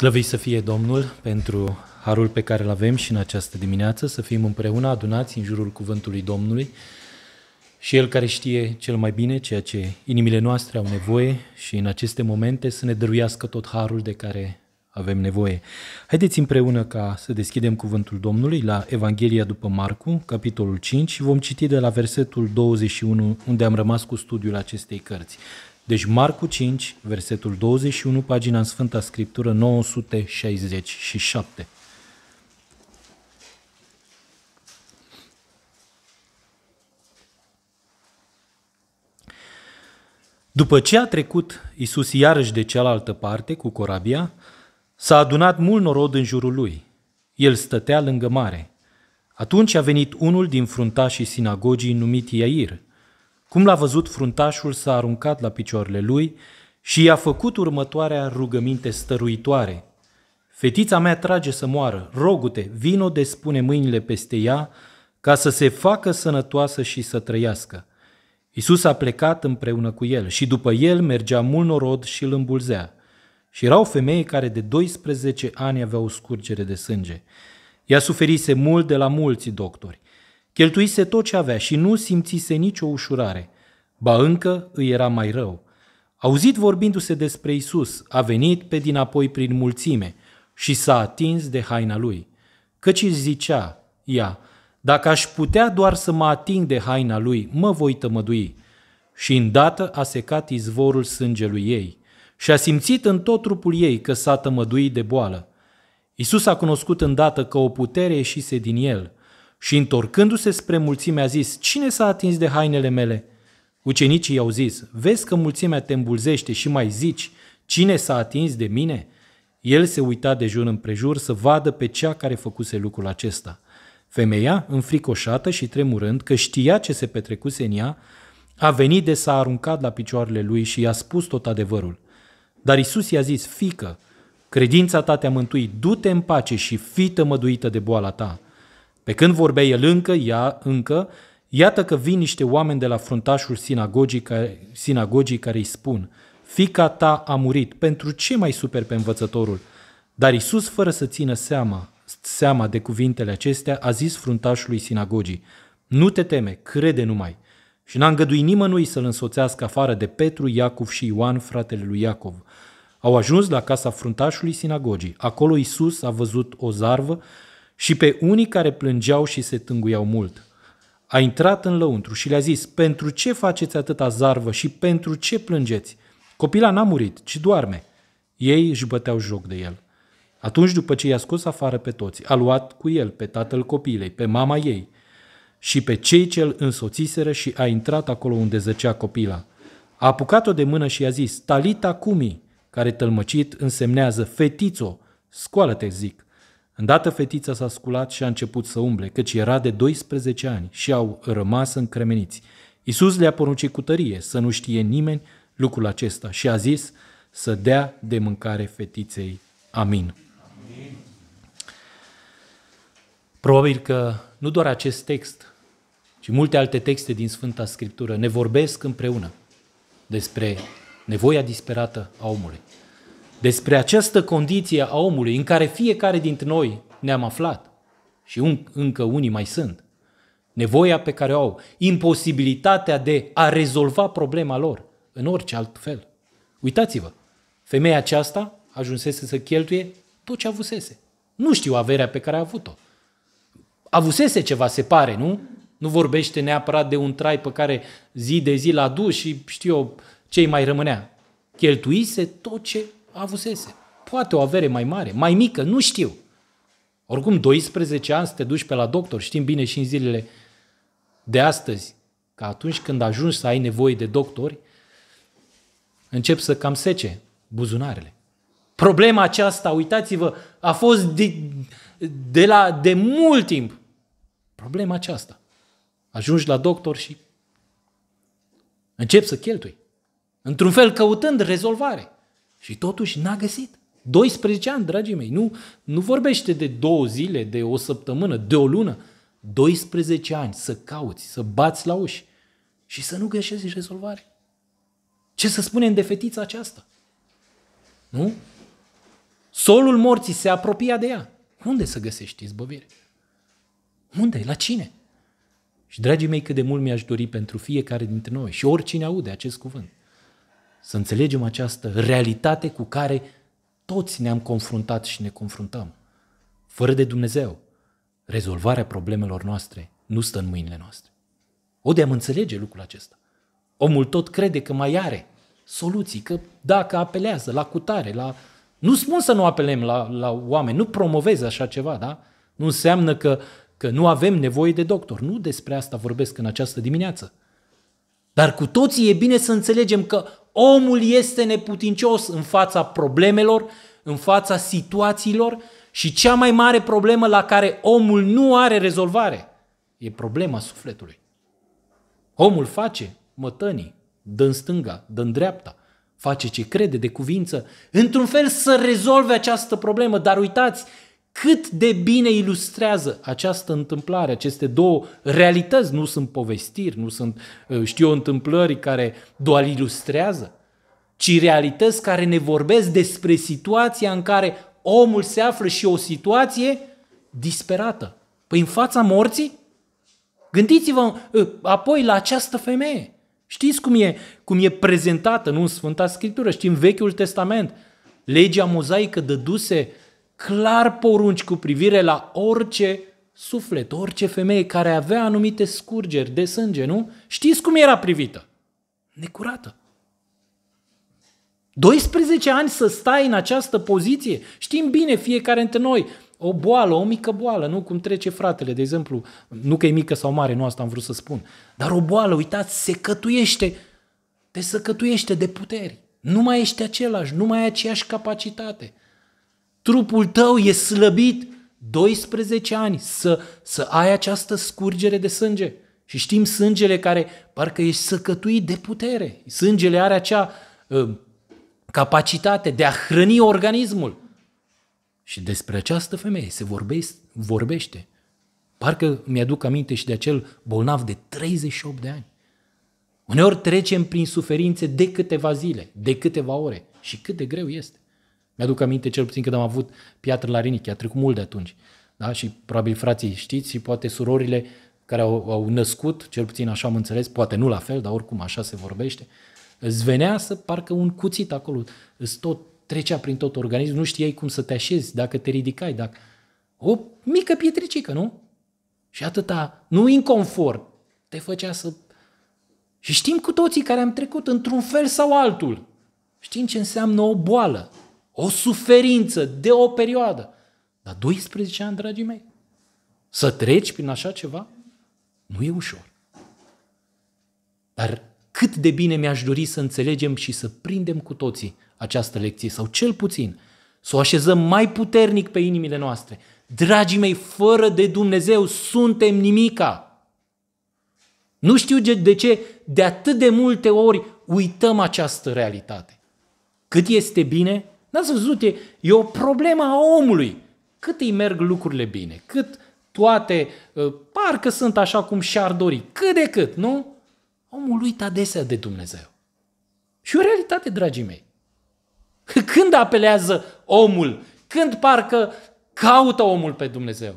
Slăvit să fie Domnul pentru harul pe care îl avem și în această dimineață, să fim împreună adunați în jurul cuvântului Domnului și El care știe cel mai bine ceea ce inimile noastre au nevoie și în aceste momente să ne dăruiască tot harul de care avem nevoie. Haideți împreună ca să deschidem cuvântul Domnului la Evanghelia după Marcu, capitolul 5 și vom citi de la versetul 21 unde am rămas cu studiul acestei cărți. Deci Marcu 5, versetul 21, pagina în Sfânta Scriptură 967. După ce a trecut Isus iarăși de cealaltă parte cu corabia, s-a adunat mult norod în jurul lui. El stătea lângă mare. Atunci a venit unul din fruntașii sinagogii numit Iair – cum l-a văzut fruntașul s-a aruncat la picioarele lui și i-a făcut următoarea rugăminte stăruitoare. Fetița mea trage să moară, rogute, vino de spune mâinile peste ea, ca să se facă sănătoasă și să trăiască. Isus a plecat împreună cu el și după el mergea mult norod și îl îmbulzea. Și era o femeie care de 12 ani avea scurgere de sânge. Ea suferise mult de la mulți doctori Cheltuise tot ce avea și nu simțise nicio ușurare. Ba încă îi era mai rău. Auzit vorbindu-se despre Isus, a venit pe dinapoi prin mulțime și s-a atins de haina lui. Căci îi zicea, ea, dacă aș putea doar să mă ating de haina lui, mă voi tămădui. Și îndată a secat izvorul sângelui ei și a simțit în tot trupul ei că s-a tămăduit de boală. Isus a cunoscut îndată că o putere ieșise din el – și întorcându-se spre mulțime a zis, cine s-a atins de hainele mele? Ucenicii i-au zis, vezi că mulțimea te îmbulzește și mai zici, cine s-a atins de mine? El se uita de jur împrejur să vadă pe cea care făcuse lucrul acesta. Femeia, înfricoșată și tremurând, că știa ce se petrecuse în ea, a venit de s-a aruncat la picioarele lui și i-a spus tot adevărul. Dar Isus i-a zis, fică, credința ta te-a mântuit, du-te în pace și fii tămăduită de boala ta. Pe când vorbea el încă, ea încă, iată că vin niște oameni de la fruntașul sinagogii care, sinagogii care îi spun Fica ta a murit, pentru ce mai super pe învățătorul? Dar Isus, fără să țină seama, seama de cuvintele acestea, a zis fruntașului sinagogii Nu te teme, crede numai. Și n-a îngăduit nimănui să-l însoțească afară de Petru, Iacov și Ioan, fratele lui Iacov. Au ajuns la casa fruntașului sinagogii. Acolo Isus a văzut o zarvă și pe unii care plângeau și se tânguiau mult. A intrat în lăuntru și le-a zis, pentru ce faceți atâta zarvă și pentru ce plângeți? Copila n-a murit, ci doarme. Ei își băteau joc de el. Atunci, după ce i-a scos afară pe toți, a luat cu el pe tatăl copilei, pe mama ei și pe cei ce îl însoțiseră și a intrat acolo unde zăcea copila. A apucat-o de mână și i-a zis, Talita Cumi, care tălmăcit însemnează fetițo, scoală-te, zic. Îndată fetița s-a sculat și a început să umble, căci era de 12 ani și au rămas încremeniți. Iisus le-a poruncit cu tărie să nu știe nimeni lucrul acesta și a zis să dea de mâncare fetiței. Amin. Amin. Probabil că nu doar acest text, ci multe alte texte din Sfânta Scriptură ne vorbesc împreună despre nevoia disperată a omului despre această condiție a omului în care fiecare dintre noi ne-am aflat și încă unii mai sunt, nevoia pe care o au, imposibilitatea de a rezolva problema lor în orice alt fel. Uitați-vă, femeia aceasta ajunsese să cheltuie tot ce avusese. Nu știu averea pe care a avut-o. Avusese ceva, se pare, nu? Nu vorbește neapărat de un trai pe care zi de zi l-a dus și știu eu ce mai rămânea. Cheltuise tot ce avusese. Poate o avere mai mare, mai mică, nu știu. Oricum, 12 ani să te duci pe la doctor, știm bine și în zilele de astăzi, că atunci când ajungi să ai nevoie de doctori, încep să cam sece buzunarele. Problema aceasta, uitați-vă, a fost de, de, la, de mult timp. Problema aceasta. Ajungi la doctor și încep să cheltui. Într-un fel căutând rezolvare. Și totuși n-a găsit. 12 ani, dragii mei, nu, nu vorbește de două zile, de o săptămână, de o lună. 12 ani să cauți, să bați la uși și să nu găsești rezolvare. Ce să spunem de fetița aceasta? Nu? Solul morții se apropia de ea. Unde să găsești izbăvire? Unde? La cine? Și, dragii mei, cât de mult mi-aș dori pentru fiecare dintre noi și oricine aude acest cuvânt să înțelegem această realitate cu care toți ne-am confruntat și ne confruntăm. Fără de Dumnezeu, rezolvarea problemelor noastre nu stă în mâinile noastre. O de am înțelege lucrul acesta. Omul tot crede că mai are soluții, că dacă apelează la cutare, la... Nu spun să nu apelem la, la oameni, nu promovez așa ceva, da? Nu înseamnă că, că nu avem nevoie de doctor. Nu despre asta vorbesc în această dimineață. Dar cu toții e bine să înțelegem că Omul este neputincios în fața problemelor, în fața situațiilor și cea mai mare problemă la care omul nu are rezolvare e problema sufletului. Omul face mătănii, dă în stânga, dă în dreapta, face ce crede de cuvință, într-un fel să rezolve această problemă, dar uitați, cât de bine ilustrează această întâmplare, aceste două realități, nu sunt povestiri, nu sunt, uh, știu eu, întâmplări care doar ilustrează, ci realități care ne vorbesc despre situația în care omul se află și o situație disperată. Păi în fața morții? Gândiți-vă uh, apoi la această femeie. Știți cum e, cum e prezentată, nu în Sfânta Scriptură, știm Vechiul Testament. Legea mozaică dăduse uh, clar porunci cu privire la orice suflet, orice femeie care avea anumite scurgeri de sânge, nu? Știți cum era privită? Necurată. 12 ani să stai în această poziție. Știm bine fiecare dintre noi o boală, o mică boală, nu cum trece fratele, de exemplu, nu că e mică sau mare, nu asta am vrut să spun, dar o boală, uitați, se cătuiește, te săcătuiește de puteri. Nu mai ești același, nu mai ai aceeași capacitate trupul tău e slăbit. 12 ani să, să ai această scurgere de sânge. Și știm sângele care parcă ești săcătuit de putere. Sângele are acea uh, capacitate de a hrăni organismul. Și despre această femeie se vorbește, vorbește. Parcă mi-aduc aminte și de acel bolnav de 38 de ani. Uneori trecem prin suferințe de câteva zile, de câteva ore. Și cât de greu este. Mi-aduc aminte cel puțin când am avut piatră la rinichi, a trecut mult de atunci. Da? Și probabil frații știți și poate surorile care au, au născut, cel puțin așa am înțeles, poate nu la fel, dar oricum așa se vorbește, îți venea să parcă un cuțit acolo, îți tot trecea prin tot organismul, nu știai cum să te așezi, dacă te ridicai, dacă... O mică pietricică, nu? Și atâta, nu inconfort, te făcea să... Și știm cu toții care am trecut într-un fel sau altul. Știm ce înseamnă o boală o suferință de o perioadă. Dar 12 ani, dragii mei, să treci prin așa ceva, nu e ușor. Dar cât de bine mi-aș dori să înțelegem și să prindem cu toții această lecție, sau cel puțin să o așezăm mai puternic pe inimile noastre. Dragii mei, fără de Dumnezeu suntem nimica. Nu știu de ce de atât de multe ori uităm această realitate. Cât este bine N-ați văzut, e, e o problemă a omului. Cât îi merg lucrurile bine, cât toate uh, parcă sunt așa cum și-ar dori, cât de cât, nu? Omul uită adesea de Dumnezeu. Și o realitate, dragii mei. Când apelează omul? Când parcă caută omul pe Dumnezeu?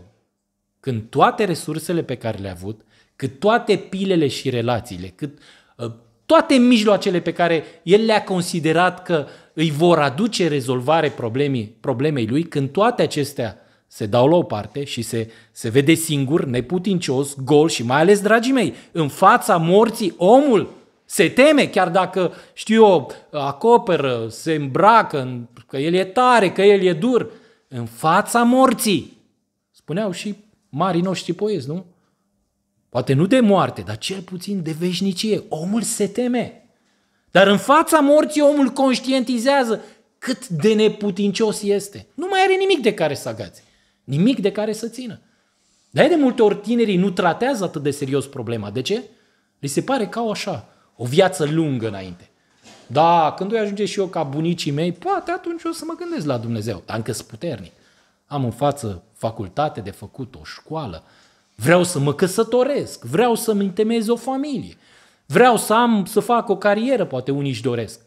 Când toate resursele pe care le-a avut, cât toate pilele și relațiile, cât uh, toate mijloacele pe care el le-a considerat că îi vor aduce rezolvare problemii, problemei lui, când toate acestea se dau la o parte și se, se vede singur, neputincios, gol și mai ales, dragii mei, în fața morții omul se teme, chiar dacă, știu eu, acoperă, se îmbracă, că el e tare, că el e dur, în fața morții. Spuneau și marii noștri poezi, nu? Poate nu de moarte, dar cel puțin de veșnicie. Omul se teme. Dar în fața morții omul conștientizează cât de neputincios este. Nu mai are nimic de care să agațe, nimic de care să țină. Dar de multe ori tinerii nu tratează atât de serios problema. De ce? Li se pare ca o așa, o viață lungă înainte. Da, când voi ajunge și eu ca bunicii mei, poate atunci o să mă gândesc la Dumnezeu, dar încă puternic. Am în față facultate de făcut, o școală, Vreau să mă căsătoresc, vreau să-mi întemeiez o familie, vreau să am, să fac o carieră, poate unii își doresc.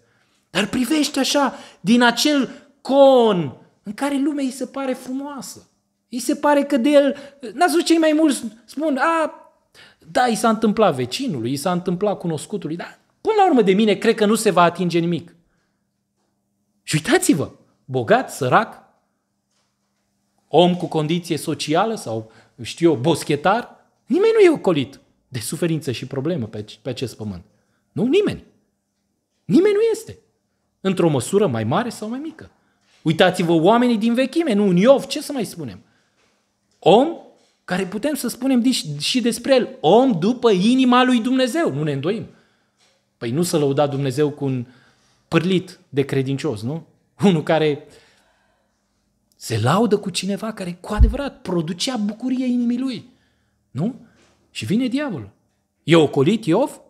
Dar privește așa, din acel con în care lumea îi se pare frumoasă. Îi se pare că de el, n-ați văzut cei mai mulți spun, a, da, i s-a întâmplat vecinului, i s-a întâmplat cunoscutului, dar până la urmă de mine cred că nu se va atinge nimic. Și uitați-vă, bogat, sărac, om cu condiție socială sau știu eu, boschetar, nimeni nu e ocolit de suferință și problemă pe, pe acest pământ. Nu, nimeni. Nimeni nu este. Într-o măsură mai mare sau mai mică. Uitați-vă oamenii din vechime, nu un Iov, ce să mai spunem? Om care putem să spunem și despre el, om după inima lui Dumnezeu, nu ne îndoim. Păi nu să lăuda Dumnezeu cu un pârlit de credincios, nu? Unul care uh, se laudă cu cineva care cu adevărat producea bucurie inimii lui. Nu? Și vine diavolul. E ocolit Iov?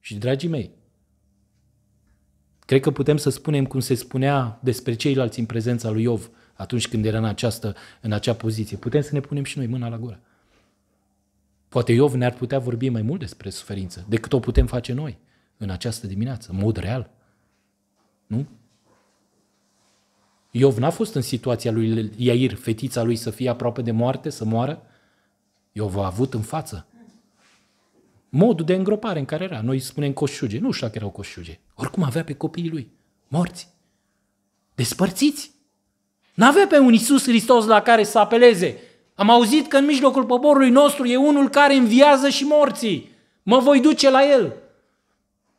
Și dragii mei, cred că putem să spunem cum se spunea despre ceilalți în prezența lui Iov atunci când era în, această, în acea poziție. Putem să ne punem și noi mâna la gură. Poate Iov ne-ar putea vorbi mai mult despre suferință decât o putem face noi în această dimineață, în mod real. Nu? Iov n-a fost în situația lui Iair, fetița lui să fie aproape de moarte, să moară. Iov a avut în față modul de îngropare în care era. Noi spunem coșuge. Nu știu că erau coșuge. Oricum avea pe copiii lui. Morți. Despărțiți. N-avea pe un Iisus Hristos la care să apeleze. Am auzit că în mijlocul poporului nostru e unul care înviază și morții. Mă voi duce la el.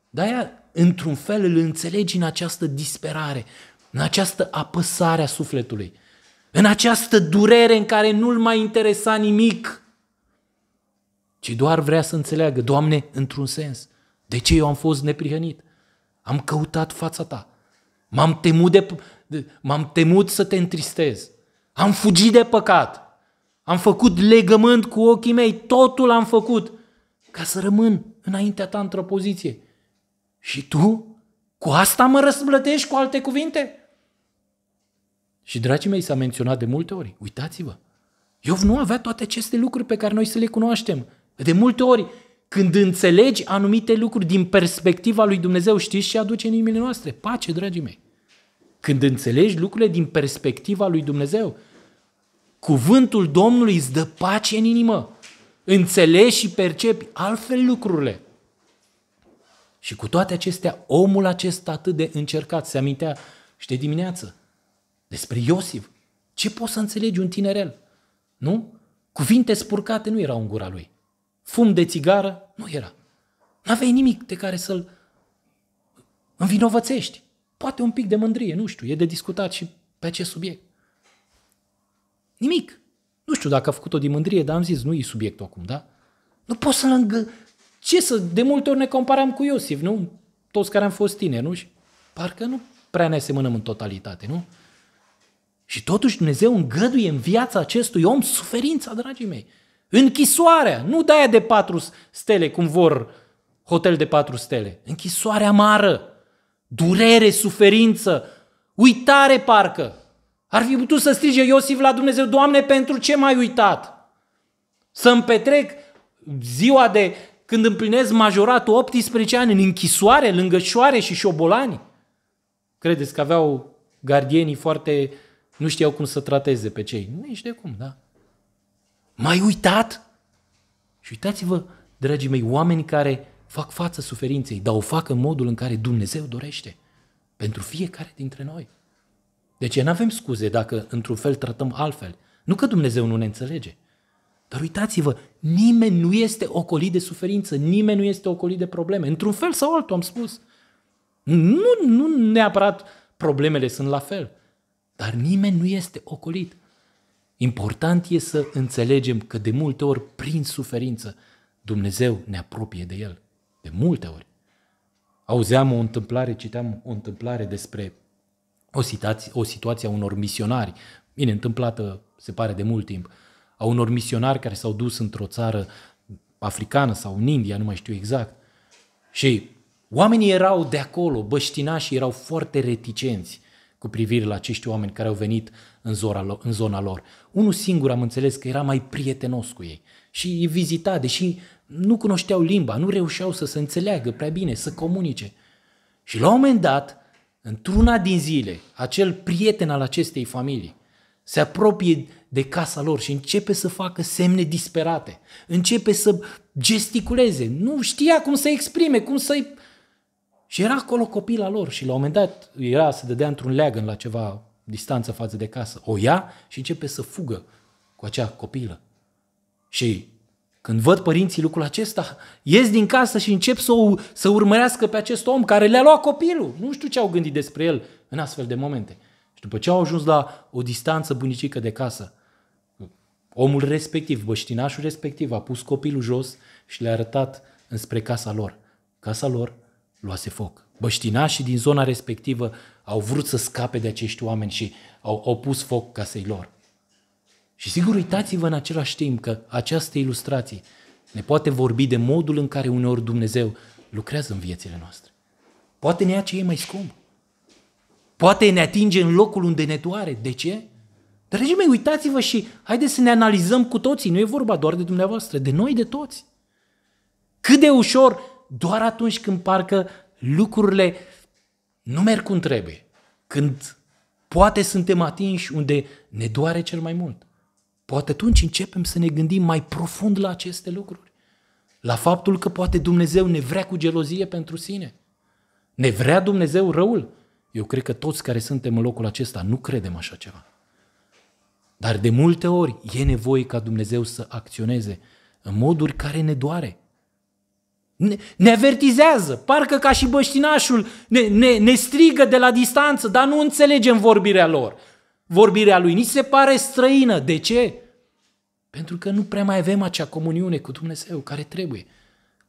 Dar ea într-un fel, îl înțelegi în această disperare în această apăsare a sufletului, în această durere în care nu-l mai interesa nimic, ci doar vrea să înțeleagă, Doamne, într-un sens, de ce eu am fost neprihănit? Am căutat fața Ta. M-am temut, de, m-am temut să te întristez. Am fugit de păcat. Am făcut legământ cu ochii mei. Totul am făcut ca să rămân înaintea ta într-o poziție. Și tu cu asta mă răsplătești cu alte cuvinte? Și dragii mei, s-a menționat de multe ori, uitați-vă, Iov nu avea toate aceste lucruri pe care noi să le cunoaștem. De multe ori, când înțelegi anumite lucruri din perspectiva lui Dumnezeu, știți ce aduce în inimile noastre? Pace, dragii mei. Când înțelegi lucrurile din perspectiva lui Dumnezeu, cuvântul Domnului îți dă pace în inimă. Înțelegi și percepi altfel lucrurile. Și cu toate acestea, omul acesta atât de încercat, se amintea, știi dimineață, despre Iosif. Ce poți să înțelegi un tinerel? Nu? Cuvinte spurcate nu erau în gura lui. Fum de țigară nu era. N-aveai nimic de care să-l învinovățești. Poate un pic de mândrie, nu știu, e de discutat și pe acest subiect. Nimic. Nu știu dacă a făcut-o din mândrie, dar am zis, nu e subiectul acum, da? Nu poți să-l îngă... Ce să... De multe ori ne comparam cu Iosif, nu? Toți care am fost tineri, nu? Și parcă nu prea ne asemănăm în totalitate, nu? Și totuși Dumnezeu îngăduie în viața acestui om suferința, dragii mei. Închisoarea, nu de de patru stele, cum vor hotel de patru stele. Închisoarea amară, durere, suferință, uitare parcă. Ar fi putut să strige Iosif la Dumnezeu, Doamne, pentru ce m-ai uitat? Să-mi petrec ziua de când împlinesc majoratul 18 ani în închisoare, șoare și șobolani? Credeți că aveau gardienii foarte uh, nu știau cum să trateze pe cei. Nici de cum, da. Mai uitat? Și uitați-vă, dragii mei, oameni care fac față suferinței, dar o fac în modul în care Dumnezeu dorește pentru fiecare dintre noi. Deci nu avem scuze dacă într-un fel tratăm altfel. Nu că Dumnezeu nu ne înțelege. Dar uitați-vă, nimeni nu este ocolit de suferință, nimeni nu este ocolit de probleme. Într-un fel sau altul am spus. Nu, nu neapărat problemele sunt la fel, dar nimeni nu este ocolit. Important e să înțelegem că de multe ori, prin suferință, Dumnezeu ne apropie de El. De multe ori. Auzeam o întâmplare, citeam o întâmplare despre o situație, o situație a unor misionari, bine, întâmplată, se pare, de mult timp, a unor misionari care s-au dus într-o țară africană sau în India, nu mai știu exact. Și oamenii erau de acolo, băștinași, erau foarte reticenți cu privire la acești oameni care au venit în, zora, în zona lor. Unul singur am înțeles că era mai prietenos cu ei și îi vizita, deși nu cunoșteau limba, nu reușeau să se înțeleagă prea bine, să comunice. Și la un moment dat, într-una din zile, acel prieten al acestei familii se apropie de casa lor și începe să facă semne disperate, începe să gesticuleze, nu știa cum să exprime, cum să-i și era acolo copila lor și la un moment dat era să dădea într-un leagă la ceva distanță față de casă. O ia și începe să fugă cu acea copilă. Și când văd părinții lucrul acesta, ies din casă și încep să, o, să urmărească pe acest om care le-a luat copilul. Nu știu ce au gândit despre el în astfel de momente. Și după ce au ajuns la o distanță bunicică de casă, omul respectiv, băștinașul respectiv, a pus copilul jos și le-a arătat înspre casa lor. Casa lor luase foc. Băștinașii din zona respectivă au vrut să scape de acești oameni și au opus foc casei lor. Și sigur, uitați-vă în același timp că această ilustrație ne poate vorbi de modul în care uneori Dumnezeu lucrează în viețile noastre. Poate ne ia ce e mai scump. Poate ne atinge în locul unde ne doare. De ce? Dragii mei, uitați-vă și haideți să ne analizăm cu toții. Nu e vorba doar de dumneavoastră, de noi, de toți. Cât de ușor doar atunci când parcă lucrurile nu merg cum trebuie, când poate suntem atinși unde ne doare cel mai mult. Poate atunci începem să ne gândim mai profund la aceste lucruri. La faptul că poate Dumnezeu ne vrea cu gelozie pentru sine. Ne vrea Dumnezeu răul. Eu cred că toți care suntem în locul acesta nu credem așa ceva. Dar de multe ori e nevoie ca Dumnezeu să acționeze în moduri care ne doare, ne, ne avertizează, parcă ca și băștinașul ne, ne, ne strigă de la distanță, dar nu înțelegem vorbirea lor. Vorbirea lui ni se pare străină. De ce? Pentru că nu prea mai avem acea comuniune cu Dumnezeu care trebuie.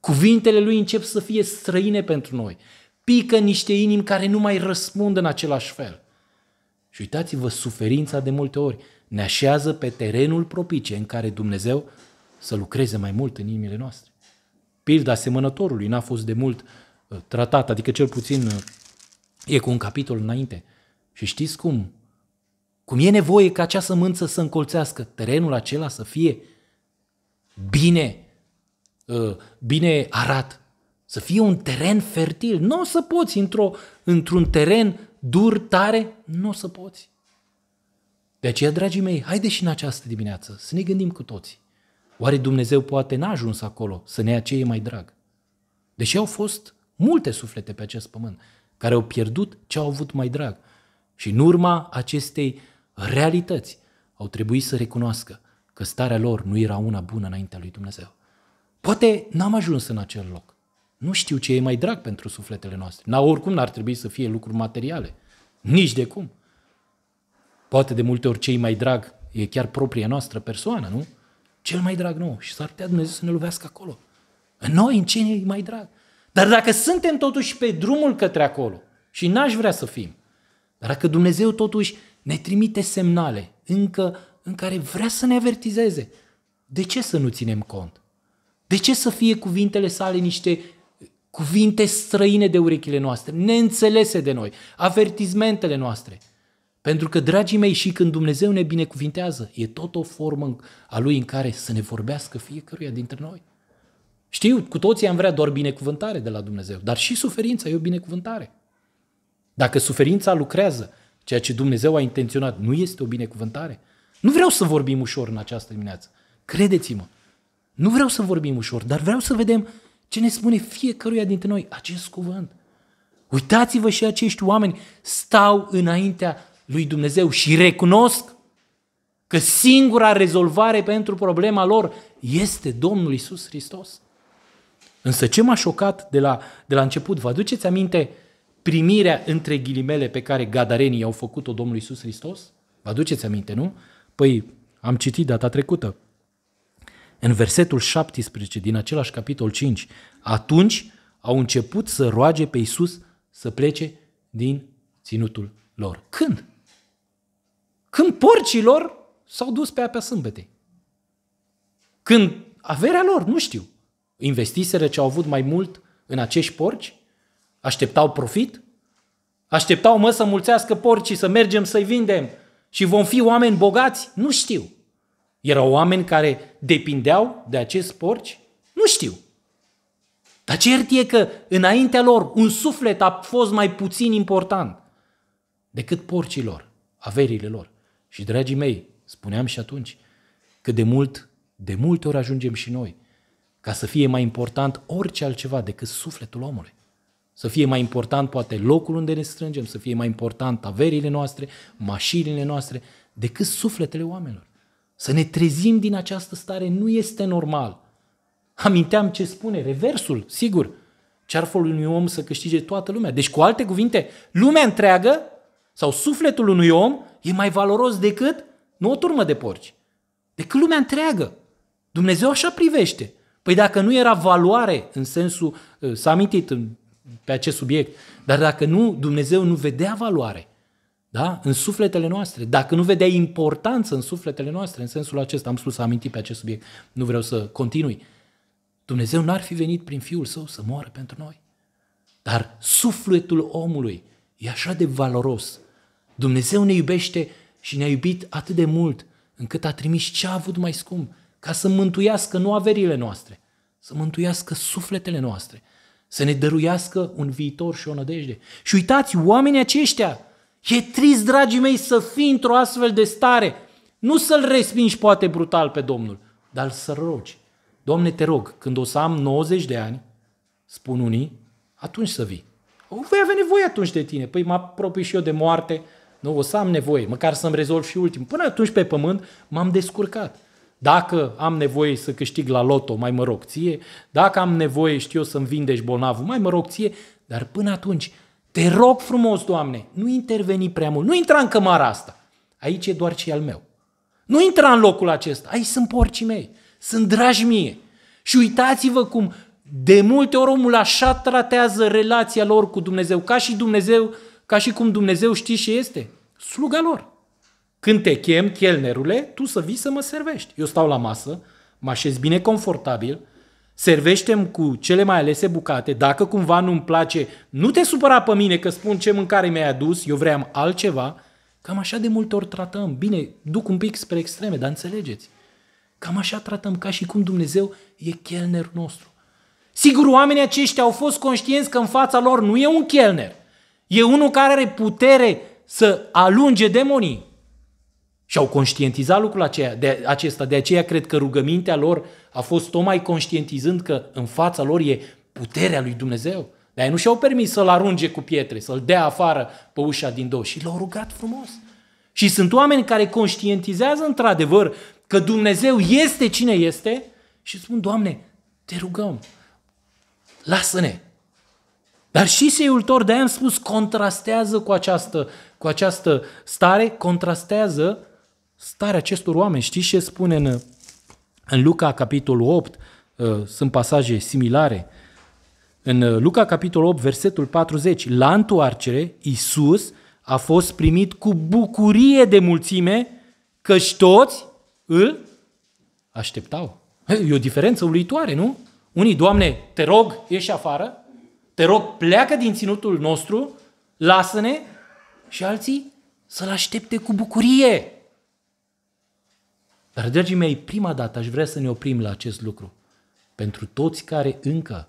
Cuvintele lui încep să fie străine pentru noi. Pică niște inimi care nu mai răspund în același fel. Și uitați-vă, suferința de multe ori ne așează pe terenul propice în care Dumnezeu să lucreze mai mult în inimile noastre. Pilda asemănătorului n-a fost de mult uh, tratat, adică cel puțin uh, e cu un capitol înainte. Și știți cum? Cum e nevoie ca acea sămânță să încolțească terenul acela să fie bine, uh, bine arat, să fie un teren fertil. Nu o să poți într-o, într-un teren dur, tare, nu o să poți. De aceea, dragii mei, haideți și în această dimineață să ne gândim cu toții. Oare Dumnezeu poate n-a ajuns acolo să ne ia ce e mai drag? Deși au fost multe suflete pe acest pământ care au pierdut ce au avut mai drag și în urma acestei realități au trebuit să recunoască că starea lor nu era una bună înaintea lui Dumnezeu. Poate n-am ajuns în acel loc. Nu știu ce e mai drag pentru sufletele noastre. Na, oricum n-ar trebui să fie lucruri materiale. Nici de cum. Poate de multe ori ce e mai drag e chiar propria noastră persoană, nu? cel mai drag nou și s-ar putea Dumnezeu să ne lovească acolo. În noi, în cine e mai drag. Dar dacă suntem totuși pe drumul către acolo și n-aș vrea să fim, dar dacă Dumnezeu totuși ne trimite semnale încă în care vrea să ne avertizeze, de ce să nu ținem cont? De ce să fie cuvintele sale niște cuvinte străine de urechile noastre, neînțelese de noi, avertizmentele noastre? Pentru că, dragii mei, și când Dumnezeu ne binecuvintează, e tot o formă a Lui în care să ne vorbească fiecăruia dintre noi. Știu, cu toții am vrea doar binecuvântare de la Dumnezeu, dar și suferința e o binecuvântare. Dacă suferința lucrează, ceea ce Dumnezeu a intenționat, nu este o binecuvântare. Nu vreau să vorbim ușor în această dimineață. Credeți-mă, nu vreau să vorbim ușor, dar vreau să vedem ce ne spune fiecăruia dintre noi acest cuvânt. Uitați-vă și acești oameni stau înaintea lui Dumnezeu și recunosc că singura rezolvare pentru problema lor este Domnul Isus Hristos. Însă ce m-a șocat de la, de la început, vă aduceți aminte primirea între ghilimele pe care gadarenii au făcut-o Domnului Isus Hristos? Vă aduceți aminte, nu? Păi am citit data trecută. În versetul 17 din același capitol 5, atunci au început să roage pe Isus să plece din ținutul lor. Când? Când porcilor s-au dus pe apea sâmbetei. Când averea lor, nu știu, investiseră ce au avut mai mult în acești porci, așteptau profit, așteptau mă să mulțească porcii, să mergem să-i vindem și vom fi oameni bogați, nu știu. Erau oameni care depindeau de acest porci? Nu știu. Dar cert e că înaintea lor un suflet a fost mai puțin important decât porcilor, averile lor. Și, dragii mei, spuneam și atunci, că de mult, de multe ori ajungem și noi, ca să fie mai important orice altceva decât sufletul omului. Să fie mai important poate locul unde ne strângem, să fie mai important averile noastre, mașinile noastre, decât sufletele oamenilor. Să ne trezim din această stare nu este normal. Aminteam ce spune reversul, sigur, ce ar folosi unui om să câștige toată lumea. Deci, cu alte cuvinte, lumea întreagă sau sufletul unui om e mai valoros decât nu o turmă de porci, decât lumea întreagă. Dumnezeu așa privește. Păi dacă nu era valoare în sensul, uh, s-a amintit pe acest subiect, dar dacă nu, Dumnezeu nu vedea valoare da? în sufletele noastre, dacă nu vedea importanță în sufletele noastre, în sensul acesta, am spus să amintit pe acest subiect, nu vreau să continui, Dumnezeu n-ar fi venit prin Fiul Său să moară pentru noi. Dar sufletul omului e așa de valoros, Dumnezeu ne iubește și ne-a iubit atât de mult încât a trimis ce a avut mai scump ca să mântuiască nu averile noastre, să mântuiască sufletele noastre, să ne dăruiască un viitor și o nădejde. Și uitați, oamenii aceștia, e trist, dragii mei, să fii într-o astfel de stare. Nu să-L respingi poate brutal pe Domnul, dar să rogi. Doamne, te rog, când o să am 90 de ani, spun unii, atunci să vii. O vei avea nevoie atunci de tine. Păi mă apropii și eu de moarte, nu, o să am nevoie, măcar să-mi rezolv și ultim. Până atunci pe pământ m-am descurcat. Dacă am nevoie să câștig la loto, mai mă rog ție. Dacă am nevoie, știu să-mi vindești bolnavul, mai mă rog ție. Dar până atunci, te rog frumos, Doamne, nu interveni prea mult. Nu intra în cămara asta. Aici e doar ce al meu. Nu intra în locul acesta. Aici sunt porcii mei. Sunt dragi mie. Și uitați-vă cum de multe ori omul așa tratează relația lor cu Dumnezeu, ca și Dumnezeu ca și cum Dumnezeu știe și este. Sluga lor. Când te chem, chelnerule, tu să vii să mă servești. Eu stau la masă, mă așez bine confortabil, servește-mi cu cele mai alese bucate, dacă cumva nu-mi place, nu te supăra pe mine că spun ce mâncare mi-ai adus, eu vreau altceva. Cam așa de multe ori tratăm. Bine, duc un pic spre extreme, dar înțelegeți. Cam așa tratăm, ca și cum Dumnezeu e chelnerul nostru. Sigur, oamenii aceștia au fost conștienți că în fața lor nu e un chelner – E unul care are putere să alunge demonii. Și au conștientizat lucrul aceea, de, acesta. De aceea cred că rugămintea lor a fost tocmai conștientizând că în fața lor e puterea lui Dumnezeu. Dar ei nu și-au permis să-l arunce cu pietre, să-l dea afară pe ușa din două. Și l-au rugat frumos. Și sunt oameni care conștientizează într-adevăr că Dumnezeu este cine este și spun, Doamne, te rugăm, lasă-ne, dar și seiultor, de-aia am spus, contrastează cu această, cu această stare, contrastează starea acestor oameni. Știți ce spune în, în Luca, capitolul 8? Uh, sunt pasaje similare. În uh, Luca, capitolul 8, versetul 40, la întoarcere, Iisus a fost primit cu bucurie de mulțime, căci toți îl așteptau. E o diferență uluitoare, nu? Unii, Doamne, te rog, ieși afară, te rog, pleacă din ținutul nostru, lasă-ne și alții să-l aștepte cu bucurie. Dar, dragii mei, prima dată aș vrea să ne oprim la acest lucru. Pentru toți care încă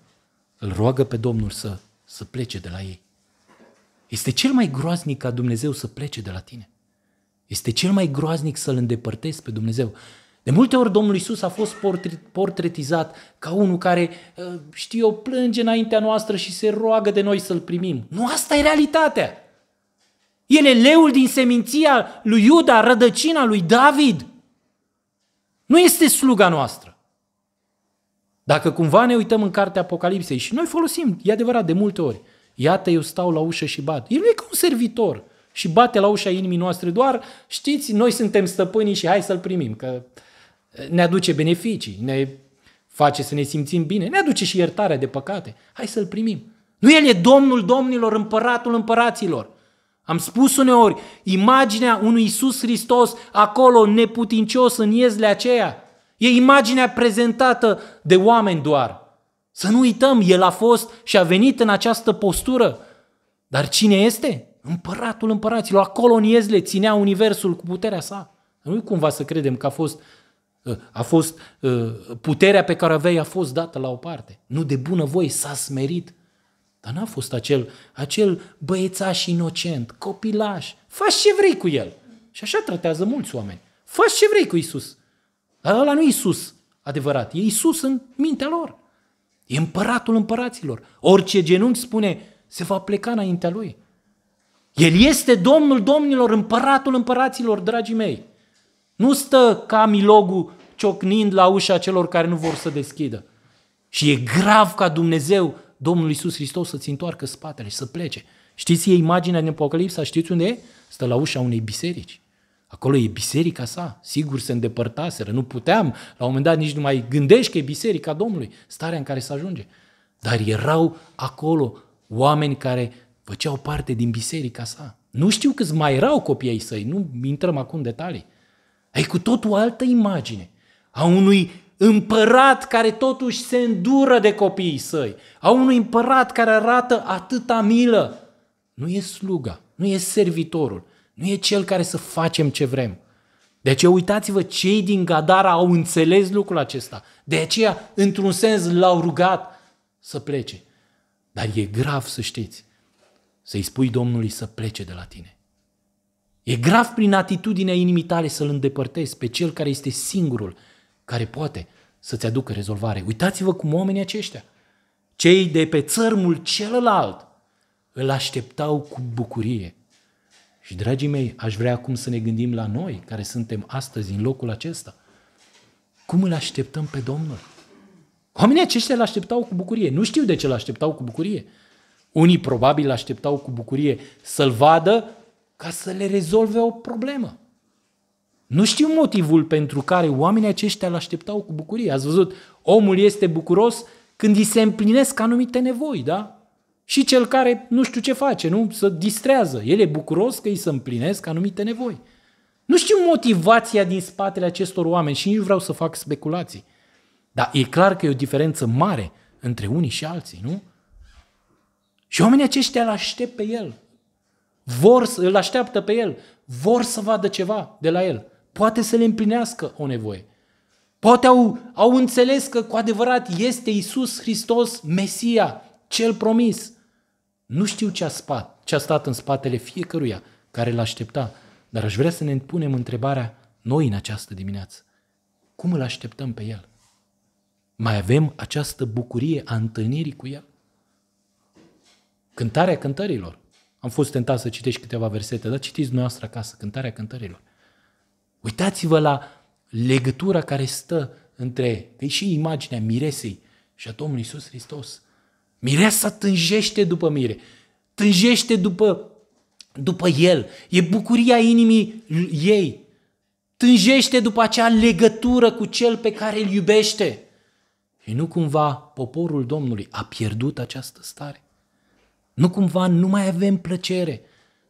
îl roagă pe Domnul să, să plece de la ei. Este cel mai groaznic ca Dumnezeu să plece de la tine. Este cel mai groaznic să-L îndepărtezi pe Dumnezeu. De multe ori Domnul Isus a fost portretizat ca unul care, ă, știu eu, plânge înaintea noastră și se roagă de noi să-L primim. Nu asta e realitatea. El e leul din seminția lui Iuda, rădăcina lui David. Nu este sluga noastră. Dacă cumva ne uităm în cartea Apocalipsei și noi folosim, e adevărat, de multe ori, iată eu stau la ușă și bat. El nu e ca un servitor și bate la ușa inimii noastre, doar știți, noi suntem stăpânii și hai să-l primim, că ne aduce beneficii, ne face să ne simțim bine, ne aduce și iertarea de păcate. Hai să-L primim. Nu El e Domnul domnilor, împăratul împăraților. Am spus uneori, imaginea unui Isus Hristos acolo neputincios în iezle aceea, e imaginea prezentată de oameni doar. Să nu uităm, El a fost și a venit în această postură. Dar cine este? Împăratul împăraților. Acolo în iezle ținea universul cu puterea sa. Nu cumva să credem că a fost Uh, a fost, uh, puterea pe care aveai a fost dată la o parte. Nu de bună voie, s-a smerit. Dar n-a fost acel, acel băiețaș inocent, copilaș. Faci ce vrei cu el. Și așa tratează mulți oameni. Faci ce vrei cu Isus. Dar ăla nu e Isus adevărat. E Isus în mintea lor. E împăratul împăraților. Orice genunchi spune, se va pleca înaintea lui. El este Domnul domnilor, împăratul împăraților, dragii mei. Nu stă ca Camilogul ciocnind la ușa celor care nu vor să deschidă. Și e grav ca Dumnezeu, Domnul Iisus Hristos, să-ți întoarcă spatele și să plece. Știți e imaginea din Apocalipsa? Știți unde e? Stă la ușa unei biserici. Acolo e biserica sa. Sigur se îndepărtaseră, nu puteam. La un moment dat nici nu mai gândești că e biserica Domnului, starea în care se ajunge. Dar erau acolo oameni care făceau parte din biserica sa. Nu știu câți mai erau copiii săi, nu intrăm acum în detalii ai cu totul altă imagine a unui împărat care totuși se îndură de copiii săi, a unui împărat care arată atâta milă. Nu e sluga, nu e servitorul, nu e cel care să facem ce vrem. De aceea uitați-vă, cei din Gadara au înțeles lucrul acesta. De aceea, într-un sens, l-au rugat să plece. Dar e grav să știți, să-i spui Domnului să plece de la tine. E grav prin atitudinea inimii tale să-l îndepărtezi pe cel care este singurul care poate să-ți aducă rezolvare. Uitați-vă cum oamenii aceștia, cei de pe țărmul celălalt, îl așteptau cu bucurie. Și, dragii mei, aș vrea acum să ne gândim la noi, care suntem astăzi în locul acesta. Cum îl așteptăm pe Domnul? Oamenii aceștia îl așteptau cu bucurie. Nu știu de ce îl așteptau cu bucurie. Unii probabil îl așteptau cu bucurie să-l vadă ca să le rezolve o problemă. Nu știu motivul pentru care oamenii aceștia îl așteptau cu bucurie. Ați văzut, omul este bucuros când îi se împlinesc anumite nevoi, da? Și cel care nu știu ce face, nu? Să distrează. El e bucuros că îi se împlinesc anumite nevoi. Nu știu motivația din spatele acestor oameni și nici vreau să fac speculații. Dar e clar că e o diferență mare între unii și alții, nu? Și oamenii aceștia îl aștept pe el vor, îl așteaptă pe el, vor să vadă ceva de la el. Poate să le împlinească o nevoie. Poate au, au înțeles că cu adevărat este Isus Hristos, Mesia, cel promis. Nu știu ce a, spat, ce a stat în spatele fiecăruia care l aștepta, dar aș vrea să ne punem întrebarea noi în această dimineață. Cum îl așteptăm pe El? Mai avem această bucurie a întâlnirii cu El? Cântarea cântărilor am fost tentat să citești câteva versete, dar citiți dumneavoastră acasă, Cântarea Cântărilor. Uitați-vă la legătura care stă între, că e și imaginea miresei și a Domnului Iisus Hristos. Mireasa tânjește după mire, tânjește după, după El, e bucuria inimii ei, tânjește după acea legătură cu Cel pe care îl iubește. Și nu cumva poporul Domnului a pierdut această stare. Nu cumva nu mai avem plăcere,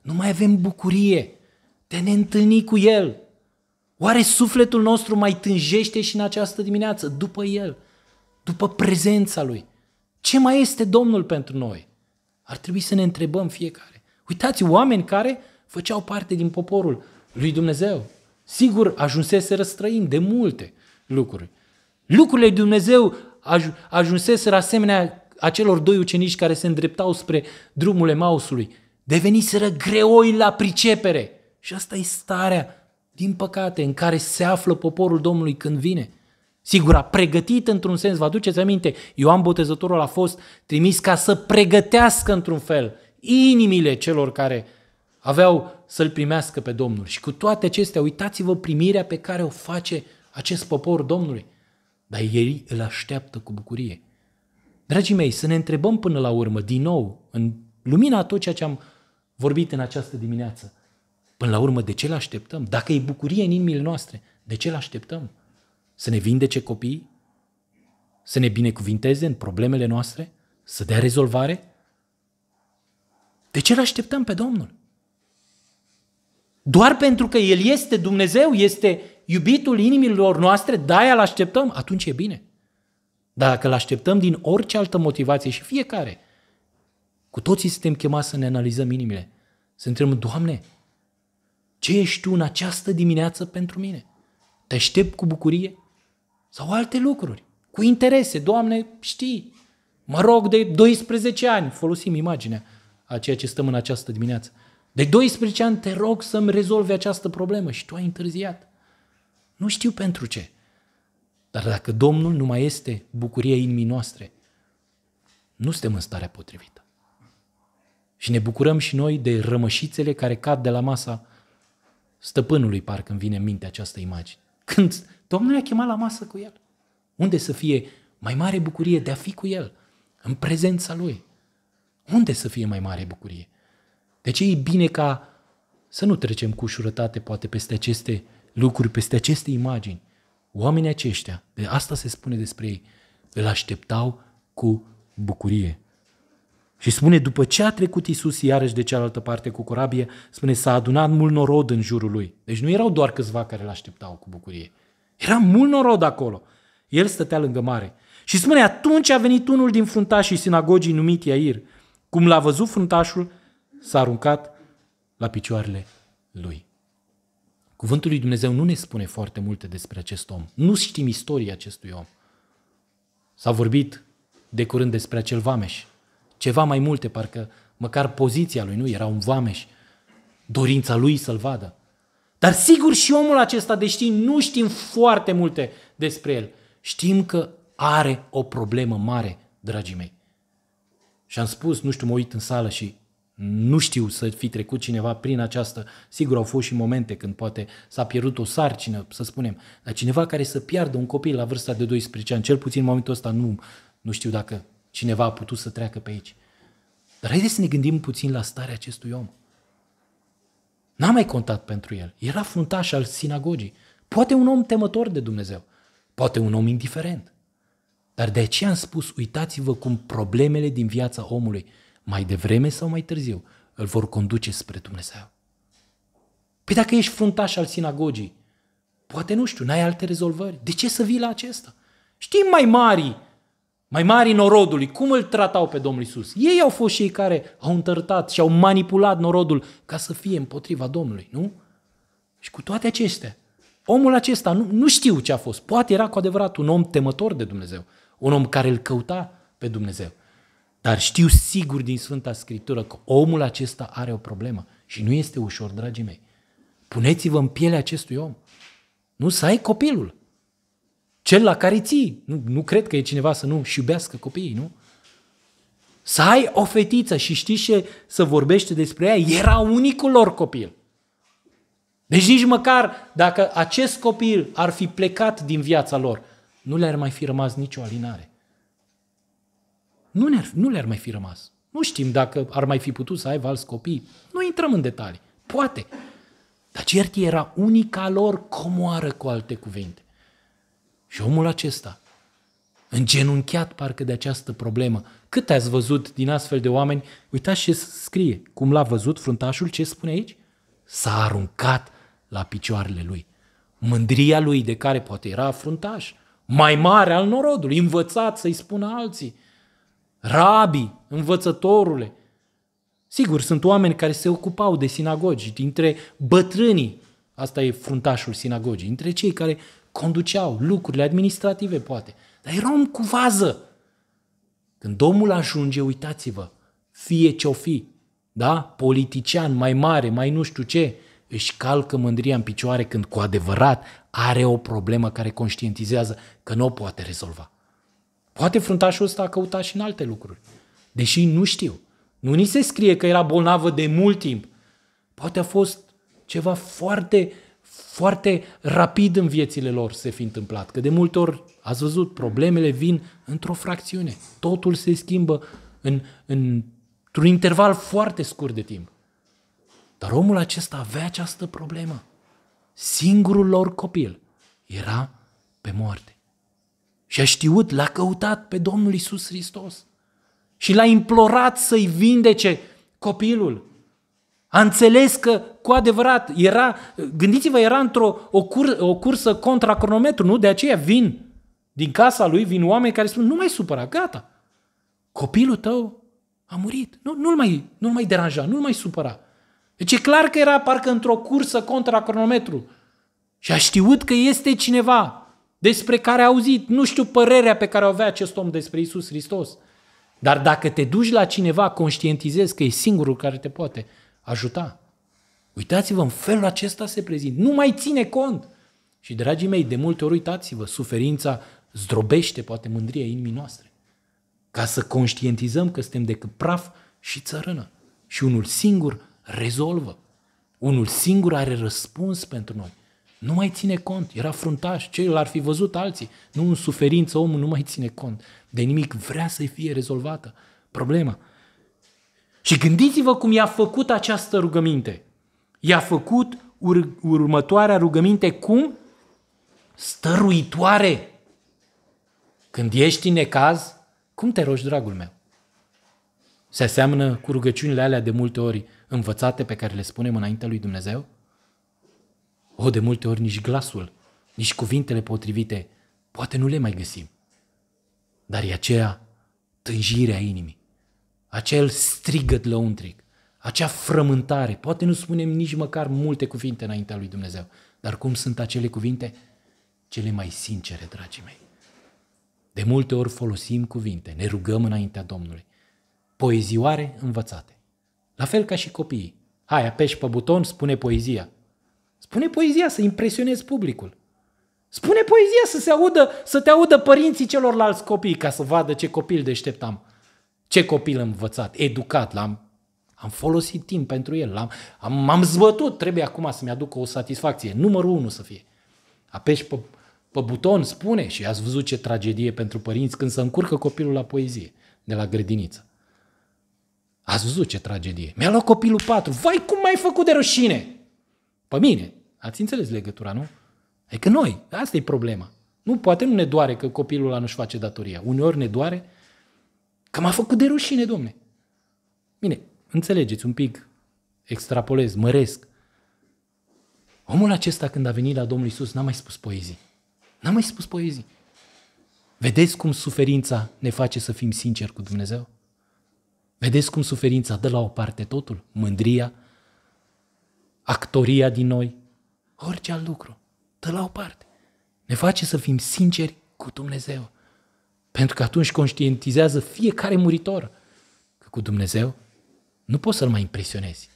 nu mai avem bucurie de a ne întâlni cu El. Oare sufletul nostru mai tânjește și în această dimineață după El, după prezența Lui? Ce mai este Domnul pentru noi? Ar trebui să ne întrebăm fiecare. Uitați, oameni care făceau parte din poporul lui Dumnezeu. Sigur, ajunsese răstrăin de multe lucruri. Lucrurile lui Dumnezeu aj- ajunseseră asemenea acelor doi ucenici care se îndreptau spre drumul Emausului. Deveniseră greoi la pricepere. Și asta e starea, din păcate, în care se află poporul Domnului când vine. Sigur, a pregătit într-un sens, vă aduceți aminte, Ioan Botezătorul a fost trimis ca să pregătească într-un fel inimile celor care aveau să-L primească pe Domnul. Și cu toate acestea, uitați-vă primirea pe care o face acest popor Domnului. Dar ei îl așteaptă cu bucurie. Dragii mei, să ne întrebăm până la urmă, din nou, în lumina tot ceea ce am vorbit în această dimineață, până la urmă, de ce l așteptăm? Dacă e bucurie în inimile noastre, de ce l așteptăm? Să ne vindece copiii? Să ne binecuvinteze în problemele noastre? Să dea rezolvare? De ce l așteptăm pe Domnul? Doar pentru că El este Dumnezeu, este iubitul inimilor noastre, de-aia așteptăm, atunci e bine. Dacă îl așteptăm din orice altă motivație și fiecare, cu toții suntem chemați să ne analizăm inimile, să întrebăm, Doamne, ce ești Tu în această dimineață pentru mine? Te aștept cu bucurie? Sau alte lucruri, cu interese, Doamne, știi, mă rog de 12 ani, folosim imaginea a ceea ce stăm în această dimineață. De 12 ani te rog să-mi rezolvi această problemă și tu ai întârziat. Nu știu pentru ce. Dar dacă Domnul nu mai este bucuria inimii noastre, nu suntem în starea potrivită. Și ne bucurăm și noi de rămășițele care cad de la masa stăpânului, parcă îmi vine în minte această imagine. Când Domnul i-a chemat la masă cu el. Unde să fie mai mare bucurie de a fi cu el, în prezența lui? Unde să fie mai mare bucurie? De ce e bine ca să nu trecem cu ușurătate poate peste aceste lucruri, peste aceste imagini, Oamenii aceștia, de asta se spune despre ei, îl așteptau cu bucurie. Și spune, după ce a trecut Isus iarăși de cealaltă parte cu corabie, spune, s-a adunat mult norod în jurul lui. Deci nu erau doar câțiva care îl așteptau cu bucurie. Era mult norod acolo. El stătea lângă mare. Și spune, atunci a venit unul din fruntașii sinagogii numit Iair. Cum l-a văzut fruntașul, s-a aruncat la picioarele lui. Cuvântul lui Dumnezeu nu ne spune foarte multe despre acest om. Nu știm istoria acestui om. S-a vorbit de curând despre acel vameș. Ceva mai multe, parcă măcar poziția lui nu era un vameș. Dorința lui să-l vadă. Dar sigur și omul acesta, deși nu știm foarte multe despre el, știm că are o problemă mare, dragii mei. Și am spus, nu știu, mă uit în sală și nu știu să fi trecut cineva prin această. Sigur, au fost și momente când poate s-a pierdut o sarcină, să spunem, dar cineva care să piardă un copil la vârsta de 12 ani, cel puțin în momentul ăsta nu, nu știu dacă cineva a putut să treacă pe aici. Dar haideți să ne gândim puțin la starea acestui om. N-a mai contat pentru el. Era fruntaș al sinagogii. Poate un om temător de Dumnezeu. Poate un om indiferent. Dar de aceea am spus, uitați-vă cum problemele din viața omului mai devreme sau mai târziu, îl vor conduce spre Dumnezeu. Păi dacă ești fruntaș al sinagogii, poate nu știu, n-ai alte rezolvări. De ce să vii la acesta? Știi mai mari, mai mari norodului, cum îl tratau pe Domnul Isus. Ei au fost cei care au întărtat și au manipulat norodul ca să fie împotriva Domnului, nu? Și cu toate acestea, omul acesta nu, nu știu ce a fost. Poate era cu adevărat un om temător de Dumnezeu, un om care îl căuta pe Dumnezeu. Dar știu sigur din Sfânta Scriptură că omul acesta are o problemă și nu este ușor, dragii mei. Puneți-vă în pielea acestui om. Nu să ai copilul. Cel la care ții. Nu, nu cred că e cineva să nu și iubească copiii, nu? Să ai o fetiță și știi ce să vorbește despre ea, era unicul lor copil. Deci nici măcar dacă acest copil ar fi plecat din viața lor, nu le-ar mai fi rămas nicio alinare nu, ne-ar, nu le-ar mai fi rămas. Nu știm dacă ar mai fi putut să aibă alți copii. Nu intrăm în detalii. Poate. Dar cert era unica lor comoară cu alte cuvinte. Și omul acesta, îngenunchiat parcă de această problemă, cât ați văzut din astfel de oameni, uitați ce scrie, cum l-a văzut fruntașul, ce spune aici? S-a aruncat la picioarele lui. Mândria lui de care poate era fruntaș, mai mare al norodului, învățat să-i spună alții – Rabi, învățătorule. Sigur, sunt oameni care se ocupau de sinagogi, dintre bătrânii, asta e fruntașul sinagogii, dintre cei care conduceau lucrurile administrative, poate. Dar era om cu vază. Când domnul ajunge, uitați-vă, fie ce-o fi, da? politician mai mare, mai nu știu ce, își calcă mândria în picioare când cu adevărat are o problemă care conștientizează că nu o poate rezolva. Poate fruntașul ăsta a căutat și în alte lucruri. Deși nu știu. Nu ni se scrie că era bolnavă de mult timp. Poate a fost ceva foarte, foarte rapid în viețile lor se fi întâmplat. Că de multe ori, ați văzut, problemele vin într-o fracțiune. Totul se schimbă în, în, într-un interval foarte scurt de timp. Dar omul acesta avea această problemă. Singurul lor copil era pe moarte. Și a știut, l-a căutat pe Domnul Isus Hristos. Și l-a implorat să-i vindece copilul. A înțeles că cu adevărat era, gândiți-vă, era într-o o, cur, o cursă contra cronometru, nu? De aceea vin din casa lui, vin oameni care spun, nu mai supăra, gata. Copilul tău a murit. Nu, nu-l, mai, nu-l mai deranja, nu-l mai supăra. Deci e clar că era parcă într-o cursă contra cronometru. Și a știut că este cineva despre care a auzit, nu știu părerea pe care o avea acest om despre Isus Hristos. Dar dacă te duci la cineva, conștientizezi că e singurul care te poate ajuta. Uitați-vă, în felul acesta se prezintă. Nu mai ține cont. Și, dragii mei, de multe ori uitați-vă, suferința zdrobește poate mândria inimii noastre. Ca să conștientizăm că suntem decât praf și țărână. Și unul singur rezolvă. Unul singur are răspuns pentru noi. Nu mai ține cont, era fruntaș, ce l-ar fi văzut alții. Nu în suferință omul nu mai ține cont. De nimic vrea să-i fie rezolvată problema. Și gândiți-vă cum i-a făcut această rugăminte. I-a făcut ur- următoarea rugăminte cum? Stăruitoare. Când ești în necaz, cum te rogi, dragul meu? Se aseamănă cu rugăciunile alea de multe ori învățate pe care le spunem înaintea lui Dumnezeu? O, de multe ori nici glasul, nici cuvintele potrivite, poate nu le mai găsim. Dar e aceea tânjirea a inimii, acel strigăt lăuntric, acea frământare. Poate nu spunem nici măcar multe cuvinte înaintea lui Dumnezeu, dar cum sunt acele cuvinte? Cele mai sincere, dragii mei. De multe ori folosim cuvinte, ne rugăm înaintea Domnului. Poezioare învățate. La fel ca și copiii. Hai, apeși pe buton, spune poezia. Spune poezia să impresionezi publicul. Spune poezia să, se audă, să te audă părinții celorlalți copii ca să vadă ce copil deștept am. Ce copil învățat, educat, l-am am folosit timp pentru el, l-am, am, m-am zbătut, trebuie acum să-mi aducă o satisfacție. Numărul unu să fie. Apeși pe, pe buton, spune și ați văzut ce tragedie pentru părinți când se încurcă copilul la poezie de la grădiniță. Ați văzut ce tragedie. Mi-a luat copilul patru. Vai, cum m-ai făcut de rușine! Pe mine. Ați înțeles legătura, nu? E că adică noi. Asta e problema. Nu, poate nu ne doare că copilul ăla nu-și face datoria. Uneori ne doare că m-a făcut de rușine, domne. Bine, înțelegeți un pic, extrapolez, măresc. Omul acesta când a venit la Domnul Isus n-a mai spus poezii. N-a mai spus poezii. Vedeți cum suferința ne face să fim sinceri cu Dumnezeu? Vedeți cum suferința dă la o parte totul? Mândria, actoria din noi, orice alt lucru, dă la o parte. Ne face să fim sinceri cu Dumnezeu. Pentru că atunci conștientizează fiecare muritor că cu Dumnezeu nu poți să-L mai impresionezi.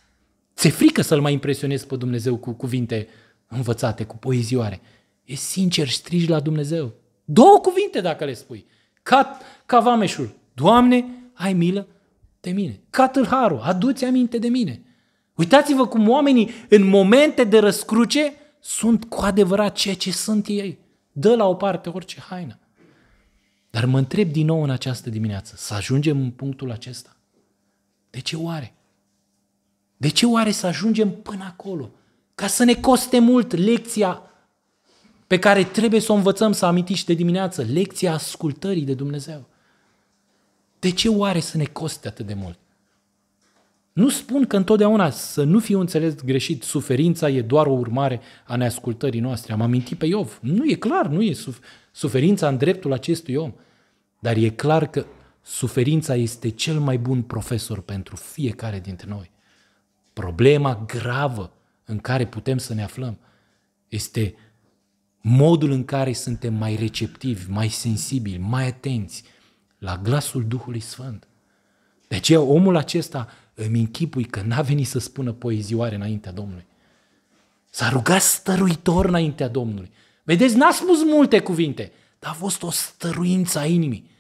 Ți-e frică să-L mai impresionezi pe Dumnezeu cu cuvinte învățate, cu poezioare. E sincer, strigi la Dumnezeu. Două cuvinte dacă le spui. Ca, ca vameșul. Doamne, ai milă de mine. Ca tâlharul, adu-ți aminte de mine. Uitați-vă cum oamenii în momente de răscruce sunt cu adevărat ceea ce sunt ei. Dă la o parte orice haină. Dar mă întreb din nou în această dimineață, să ajungem în punctul acesta? De ce oare? De ce oare să ajungem până acolo? Ca să ne coste mult lecția pe care trebuie să o învățăm, să amintiți de dimineață, lecția ascultării de Dumnezeu. De ce oare să ne coste atât de mult? Nu spun că întotdeauna să nu fiu înțeles greșit, suferința e doar o urmare a neascultării noastre. Am amintit pe Iov. Nu e clar, nu e suferința în dreptul acestui om. Dar e clar că suferința este cel mai bun profesor pentru fiecare dintre noi. Problema gravă în care putem să ne aflăm este modul în care suntem mai receptivi, mai sensibili, mai atenți la glasul Duhului Sfânt. De aceea omul acesta îmi închipui că n-a venit să spună poezioare înaintea Domnului. S-a rugat stăruitor înaintea Domnului. Vedeți, n-a spus multe cuvinte, dar a fost o stăruință a inimii.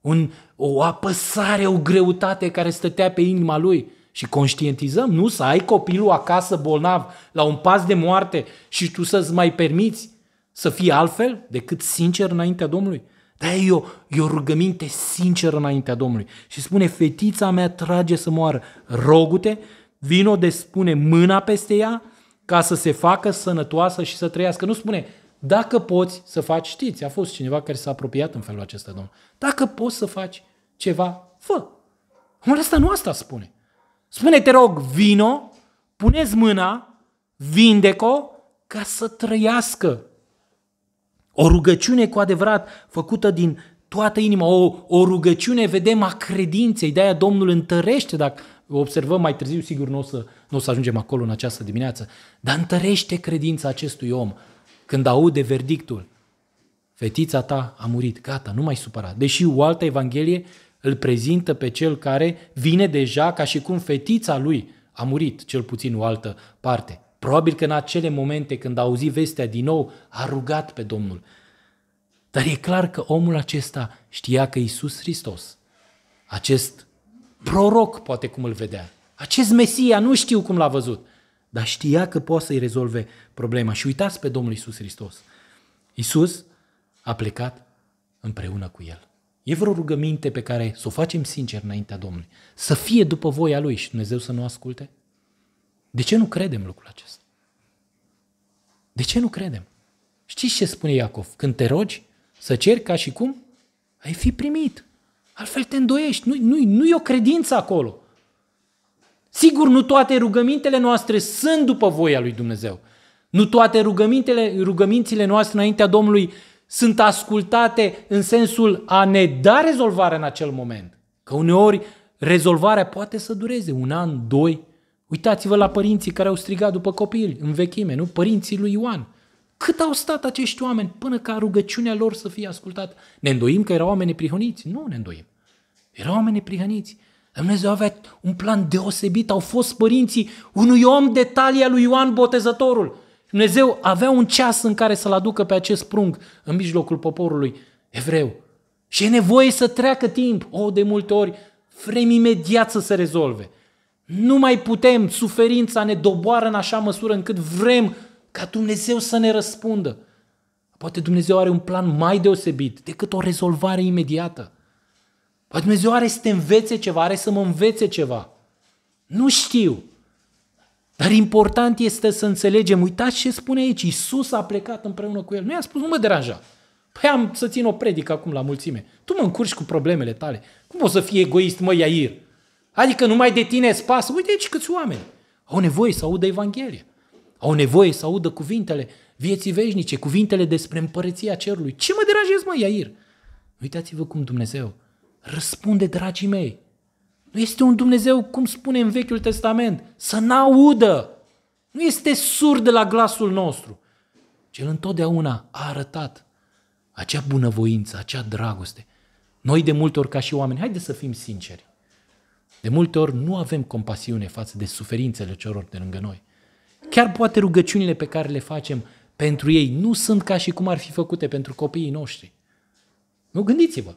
Un, o apăsare, o greutate care stătea pe inima lui. Și conștientizăm, nu? Să ai copilul acasă bolnav, la un pas de moarte și tu să-ți mai permiți să fii altfel decât sincer înaintea Domnului. Dar e o, e o rugăminte sinceră înaintea Domnului. Și spune, fetița mea trage să moară. Rogute, vino de spune mâna peste ea ca să se facă sănătoasă și să trăiască. Nu spune, dacă poți să faci, știți, a fost cineva care s-a apropiat în felul acesta, Domnul. Dacă poți să faci ceva, fă. Omul asta nu asta spune. Spune, te rog, vino, puneți mâna, vindeco, ca să trăiască o rugăciune cu adevărat făcută din toată inima, o, o rugăciune, vedem, a credinței, de-aia Domnul întărește, dacă observăm mai târziu, sigur nu o să, nu o să ajungem acolo în această dimineață, dar întărește credința acestui om când aude verdictul. Fetița ta a murit, gata, nu mai supăra. Deși o altă evanghelie îl prezintă pe cel care vine deja ca și cum fetița lui a murit, cel puțin o altă parte. Probabil că în acele momente când a auzit vestea din nou, a rugat pe Domnul. Dar e clar că omul acesta știa că Isus Hristos, acest proroc, poate cum îl vedea, acest Mesia, nu știu cum l-a văzut, dar știa că poate să-i rezolve problema. Și uitați pe Domnul Isus Hristos. Isus a plecat împreună cu el. E vreo rugăminte pe care să o facem sincer înaintea Domnului. Să fie după voia Lui și Dumnezeu să nu asculte? De ce nu credem lucrul acesta? De ce nu credem? Știți ce spune Iacov? Când te rogi, să ceri ca și cum ai fi primit. Altfel te îndoiești. Nu, nu, nu e o credință acolo. Sigur, nu toate rugămintele noastre sunt după voia lui Dumnezeu. Nu toate rugămintele, rugămințile noastre înaintea Domnului sunt ascultate în sensul a ne da rezolvarea în acel moment. Că uneori rezolvarea poate să dureze un an, doi, Uitați-vă la părinții care au strigat după copil în vechime, nu? Părinții lui Ioan. Cât au stat acești oameni până ca rugăciunea lor să fie ascultată? Ne îndoim că erau oameni prihăniți? Nu ne îndoim. Erau oameni prihăniți. Dumnezeu avea un plan deosebit, au fost părinții unui om de talia lui Ioan Botezătorul. Dumnezeu avea un ceas în care să-l aducă pe acest prung în mijlocul poporului evreu. Și e nevoie să treacă timp, o, de multe ori, vrem imediat să se rezolve. Nu mai putem, suferința ne doboară în așa măsură încât vrem ca Dumnezeu să ne răspundă. Poate Dumnezeu are un plan mai deosebit decât o rezolvare imediată. Poate Dumnezeu are să te învețe ceva, are să mă învețe ceva. Nu știu. Dar important este să înțelegem, uitați ce spune aici, Iisus a plecat împreună cu el. Nu i-a spus, nu mă deranja. Păi am să țin o predică acum la mulțime. Tu mă încurci cu problemele tale. Cum o să fii egoist, mă, Iair? Adică numai de tine spas. Uite aici câți oameni au nevoie să audă Evanghelia. Au nevoie să audă cuvintele vieții veșnice, cuvintele despre împărăția cerului. Ce mă deranjez, mă, Iair? Uitați-vă cum Dumnezeu răspunde, dragii mei. Nu este un Dumnezeu, cum spune în Vechiul Testament, să n-audă. Nu este surd de la glasul nostru. Cel întotdeauna a arătat acea bunăvoință, acea dragoste. Noi de multe ori ca și oameni, haideți să fim sinceri, de multe ori nu avem compasiune față de suferințele celor de lângă noi. Chiar poate rugăciunile pe care le facem pentru ei nu sunt ca și cum ar fi făcute pentru copiii noștri. Nu gândiți-vă.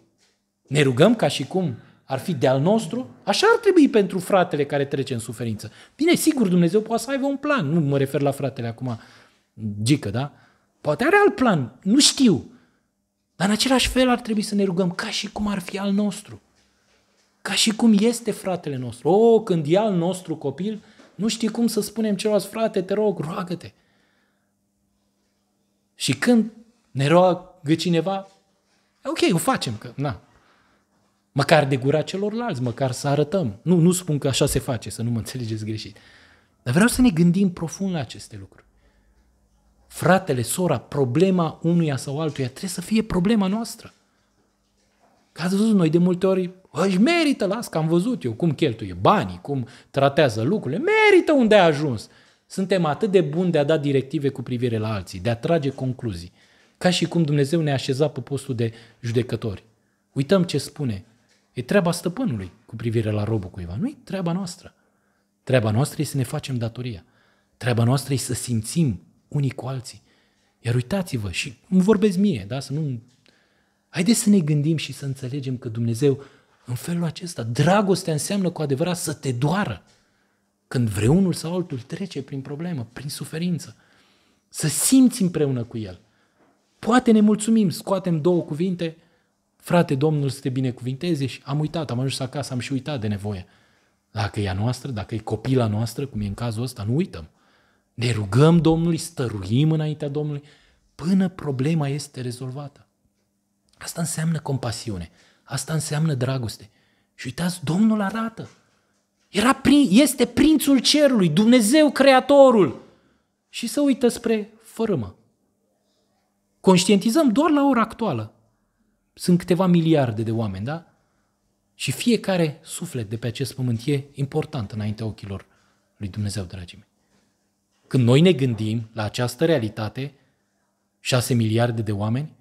Ne rugăm ca și cum ar fi de-al nostru? Așa ar trebui pentru fratele care trece în suferință. Bine, sigur, Dumnezeu poate să aibă un plan. Nu mă refer la fratele acum, gică, da? Poate are alt plan, nu știu. Dar în același fel ar trebui să ne rugăm ca și cum ar fi al nostru. Ca și cum este fratele nostru. O, când e al nostru copil, nu știi cum să spunem celorlalți, frate, te rog, roagă-te. Și când ne roagă cineva, ok, o facem, că na. Măcar de gura celorlalți, măcar să arătăm. Nu, nu spun că așa se face, să nu mă înțelegeți greșit. Dar vreau să ne gândim profund la aceste lucruri. Fratele, sora, problema unuia sau altuia trebuie să fie problema noastră. Că ați văzut noi de multe ori, își merită, las că am văzut eu cum cheltuie banii, cum tratează lucrurile, merită unde a ajuns. Suntem atât de buni de a da directive cu privire la alții, de a trage concluzii. Ca și cum Dumnezeu ne-a așezat pe postul de judecători. Uităm ce spune. E treaba stăpânului cu privire la robul cuiva. Nu e treaba noastră. Treaba noastră e să ne facem datoria. Treaba noastră e să simțim unii cu alții. Iar uitați-vă și îmi vorbesc mie, da? să nu Haideți să ne gândim și să înțelegem că Dumnezeu, în felul acesta, dragostea înseamnă cu adevărat să te doară când vreunul sau altul trece prin problemă, prin suferință. Să simți împreună cu el. Poate ne mulțumim, scoatem două cuvinte, frate, Domnul să te binecuvinteze și am uitat, am ajuns acasă, am și uitat de nevoie. Dacă e a noastră, dacă e copila noastră, cum e în cazul ăsta, nu uităm. Ne rugăm Domnului, stăruim înaintea Domnului, până problema este rezolvată. Asta înseamnă compasiune. Asta înseamnă dragoste. Și uitați, Domnul arată. Era prin, este prințul cerului, Dumnezeu creatorul. Și să uită spre fărâmă. Conștientizăm doar la ora actuală. Sunt câteva miliarde de oameni, da? Și fiecare suflet de pe acest pământ e important înaintea ochilor lui Dumnezeu, dragii mei. Când noi ne gândim la această realitate, șase miliarde de oameni,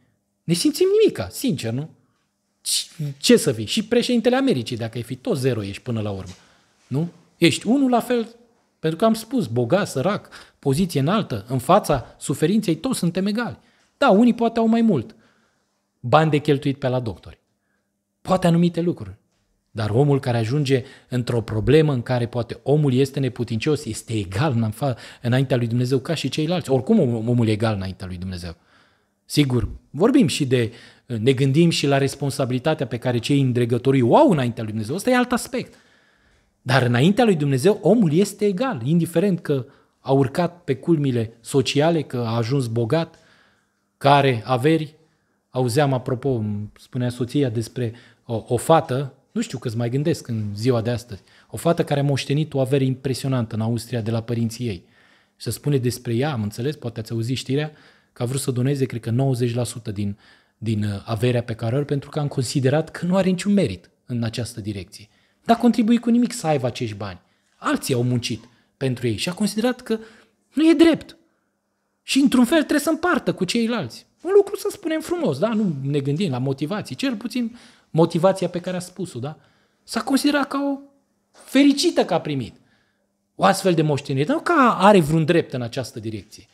ne simțim nimica, sincer, nu? Ce să fii? Și președintele Americii, dacă ai fi, tot zero ești până la urmă. Nu? Ești unul la fel, pentru că am spus, bogat, sărac, poziție înaltă, în fața suferinței, toți suntem egali. Da, unii poate au mai mult bani de cheltuit pe la doctori. Poate anumite lucruri. Dar omul care ajunge într-o problemă în care poate omul este neputincios, este egal înaintea lui Dumnezeu ca și ceilalți. Oricum omul e egal înaintea lui Dumnezeu. Sigur, vorbim și de, ne gândim și la responsabilitatea pe care cei îndregătorii o au înaintea lui Dumnezeu. Asta e alt aspect. Dar înaintea lui Dumnezeu omul este egal, indiferent că a urcat pe culmile sociale, că a ajuns bogat, că are averi. Auzeam, apropo, spunea soția despre o, o fată, nu știu că mai gândesc în ziua de astăzi, o fată care a moștenit o avere impresionantă în Austria de la părinții ei. să spune despre ea, am înțeles, poate ați auzit știrea, că a vrut să doneze, cred că 90% din, din uh, averea pe care o are, pentru că am considerat că nu are niciun merit în această direcție. Dar contribui cu nimic să aibă acești bani. Alții au muncit pentru ei și a considerat că nu e drept. Și într-un fel trebuie să împartă cu ceilalți. Un lucru să spunem frumos, da? Nu ne gândim la motivații, cel puțin motivația pe care a spus-o, da? S-a considerat ca o fericită că a primit o astfel de moștenire, dar nu că are vreun drept în această direcție.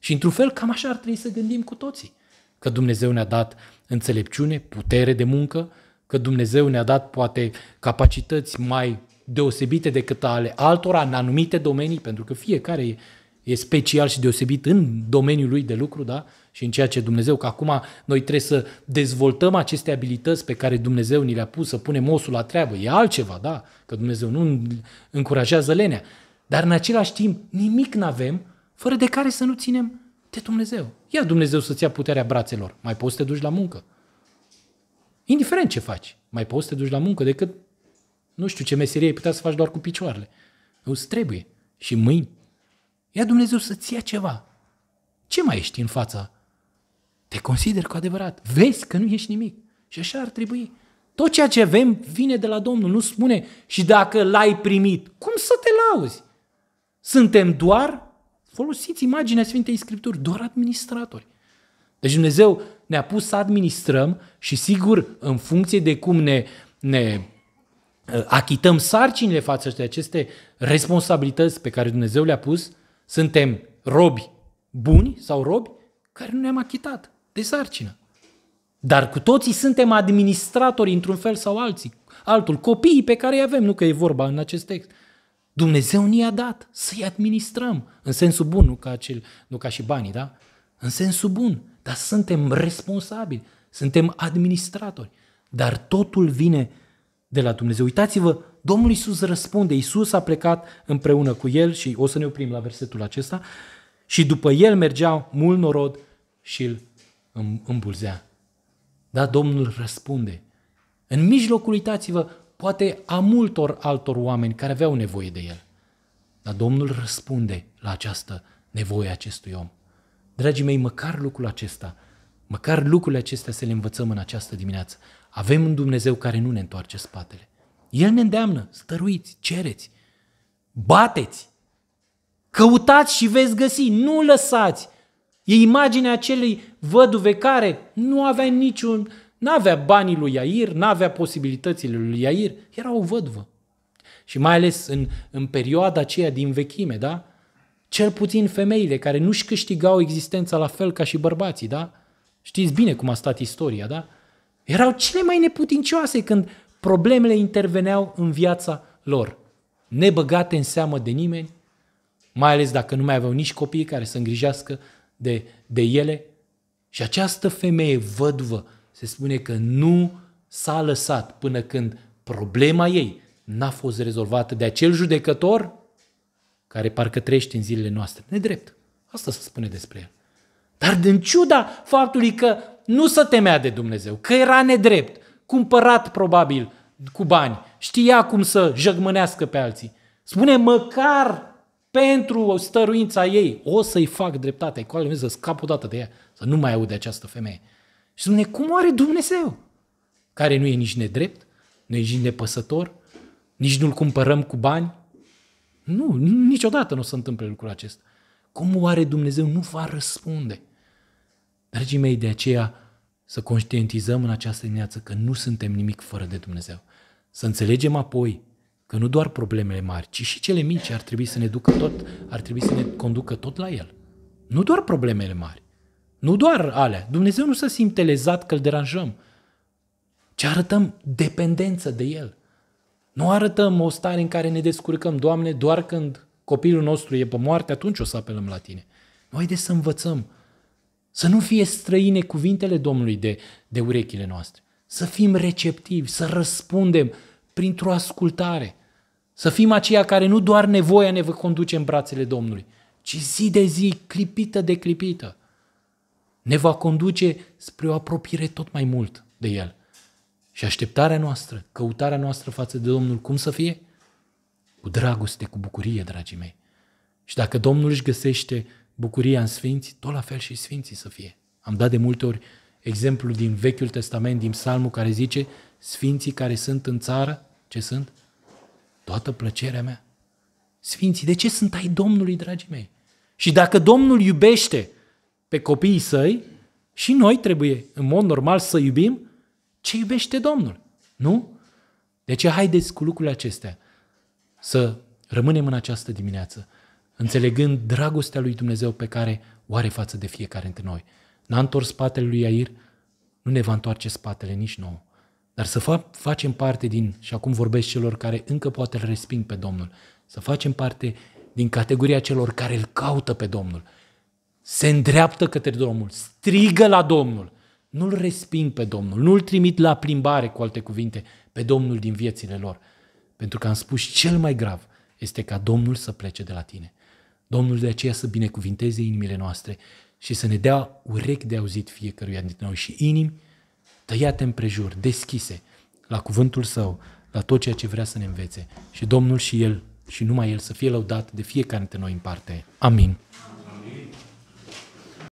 Și într-un fel cam așa ar trebui să gândim cu toții. Că Dumnezeu ne-a dat înțelepciune, putere de muncă, că Dumnezeu ne-a dat poate capacități mai deosebite decât ale altora în anumite domenii, pentru că fiecare e, e special și deosebit în domeniul lui de lucru, da? Și în ceea ce Dumnezeu, că acum noi trebuie să dezvoltăm aceste abilități pe care Dumnezeu ni le-a pus, să punem osul la treabă. E altceva, da? Că Dumnezeu nu încurajează lenea. Dar în același timp, nimic nu avem fără de care să nu ținem de Dumnezeu. Ia Dumnezeu să-ți ia puterea brațelor. Mai poți să te duci la muncă. Indiferent ce faci, mai poți să te duci la muncă decât nu știu ce meserie ai putea să faci doar cu picioarele. Îți trebuie și mâini. Ia Dumnezeu să-ți ia ceva. Ce mai ești în fața? Te consider cu adevărat. Vezi că nu ești nimic. Și așa ar trebui. Tot ceea ce avem vine de la Domnul. Nu spune și dacă l-ai primit, cum să te lauzi? Suntem doar Folosiți imaginea Sfintei Scripturi, doar administratori. Deci Dumnezeu ne-a pus să administrăm și sigur, în funcție de cum ne, ne ă, achităm sarcinile față de aceste responsabilități pe care Dumnezeu le-a pus, suntem robi buni sau robi care nu ne-am achitat de sarcină. Dar cu toții suntem administratori într-un fel sau alții, altul, copiii pe care îi avem, nu că e vorba în acest text, Dumnezeu ne a dat să-i administrăm, în sensul bun, nu ca, cel, nu ca și banii, da? În sensul bun, dar suntem responsabili, suntem administratori, dar totul vine de la Dumnezeu. Uitați-vă, Domnul Iisus răspunde, Iisus a plecat împreună cu el și o să ne oprim la versetul acesta, și după el mergeau mult norod și îl îmbulzea. Da, Domnul răspunde. În mijlocul, uitați-vă, poate a multor altor oameni care aveau nevoie de el. Dar Domnul răspunde la această nevoie a acestui om. Dragii mei, măcar lucrul acesta, măcar lucrurile acestea să le învățăm în această dimineață. Avem un Dumnezeu care nu ne întoarce spatele. El ne îndeamnă, stăruiți, cereți, bateți, căutați și veți găsi, nu lăsați. E imaginea acelei văduve care nu avea niciun, N-avea banii lui Iair, n-avea posibilitățile lui Iair, era o vădvă. Și mai ales în, în perioada aceea din vechime, da? Cel puțin femeile care nu-și câștigau existența la fel ca și bărbații, da? Știți bine cum a stat istoria, da? Erau cele mai neputincioase când problemele interveneau în viața lor. Nebăgate în seamă de nimeni, mai ales dacă nu mai aveau nici copii care să îngrijească de, de ele. Și această femeie văduvă se spune că nu s-a lăsat până când problema ei n-a fost rezolvată de acel judecător care parcă trăiește în zilele noastre. Nedrept. Asta se spune despre el. Dar din ciuda faptului că nu se temea de Dumnezeu, că era nedrept, cumpărat probabil cu bani, știa cum să jăgmânească pe alții. Spune, măcar pentru stăruința ei, o să-i fac dreptate, cu să scap odată de ea, să nu mai aud de această femeie. Și spune, cum are Dumnezeu? Care nu e nici nedrept, nu e nici nepăsător, nici nu-l cumpărăm cu bani. Nu, niciodată nu o să întâmple lucrul acesta. Cum oare Dumnezeu nu va răspunde? Dragii mei, de aceea să conștientizăm în această dimineață că nu suntem nimic fără de Dumnezeu. Să înțelegem apoi că nu doar problemele mari, ci și cele mici ar trebui să ne ducă tot, ar trebui să ne conducă tot la El. Nu doar problemele mari. Nu doar alea. Dumnezeu nu se simte lezat că îl deranjăm, Ce arătăm dependență de el. Nu arătăm o stare în care ne descurcăm, Doamne, doar când copilul nostru e pe moarte, atunci o să apelăm la Tine. Noi de să învățăm să nu fie străine cuvintele Domnului de, de urechile noastre, să fim receptivi, să răspundem printr-o ascultare, să fim aceia care nu doar nevoia ne vă conduce în brațele Domnului, ci zi de zi, clipită de clipită, ne va conduce spre o apropiere tot mai mult de El. Și așteptarea noastră, căutarea noastră față de Domnul, cum să fie? Cu dragoste, cu bucurie, dragii mei. Și dacă Domnul își găsește bucuria în sfinți, tot la fel și sfinții să fie. Am dat de multe ori exemplu din Vechiul Testament, din Psalmul, care zice Sfinții care sunt în țară, ce sunt? Toată plăcerea mea. Sfinții, de ce sunt ai Domnului, dragii mei? Și dacă Domnul iubește, pe copiii săi și noi trebuie, în mod normal, să iubim ce iubește Domnul. Nu? De ce haideți cu lucrurile acestea să rămânem în această dimineață, înțelegând dragostea lui Dumnezeu pe care o are față de fiecare dintre noi. N-a întors spatele lui Iair, nu ne va întoarce spatele nici nouă. Dar să fa- facem parte din, și acum vorbesc celor care încă poate îl resping pe Domnul, să facem parte din categoria celor care îl caută pe Domnul se îndreaptă către Domnul, strigă la Domnul, nu-L resping pe Domnul, nu-L trimit la plimbare, cu alte cuvinte, pe Domnul din viețile lor. Pentru că am spus cel mai grav este ca Domnul să plece de la tine. Domnul de aceea să binecuvinteze inimile noastre și să ne dea urechi de auzit fiecăruia dintre noi și inimi tăiate împrejur, deschise la cuvântul său, la tot ceea ce vrea să ne învețe. Și Domnul și El și numai El să fie lăudat de fiecare dintre noi în parte. Amin. Amin.